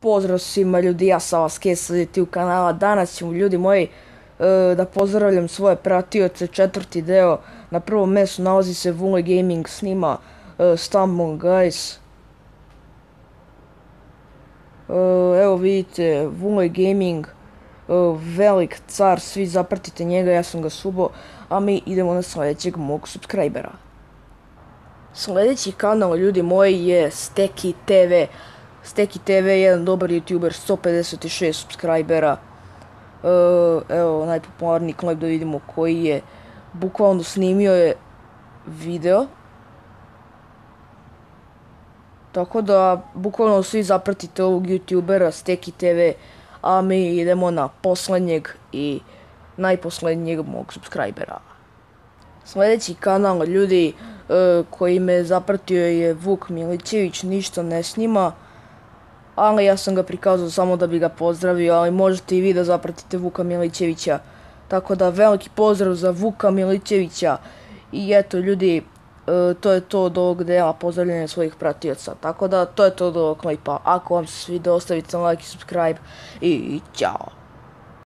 Pozdrav svima ljudi, ja sam vas Kesa u kanala. Danas ćemo ljudi moji e, da pozdravljam svoje pratioce. Četvrti deo, na prvom mesu nalazi se Vule Gaming snima e, Stumble Guys. Evo vidite, Vule Gaming, e, velik car, svi zapratite njega, ja sam ga subo. A mi idemo na sljedećeg mog subscribera. Sljedeći kanal ljudi moji je Steki TV. Steki TV je jedan dobar youtuber, 156 subscribera. E, evo, najpopularniji klip da vidimo koji je. Bukvalno snimio je video. Tako da, bukvalno svi zapratite ovog youtubera, Steki TV, a mi idemo na poslednjeg i najposlednjeg mog subscribera. Sljedeći kanal ljudi e, koji me zapratio je Vuk Milićević, ništa ne snima ali ja sam ga prikazao samo da bi ga pozdravio, ali možete i vi da zapratite Vuka Milićevića. Tako da veliki pozdrav za Vuka Milićevića i eto ljudi, e, to je to od ovog dela pozdravljanja svojih pratioca. Tako da to je to od ovog klipa. Ako vam se svi ostavite like i subscribe i, i ćao.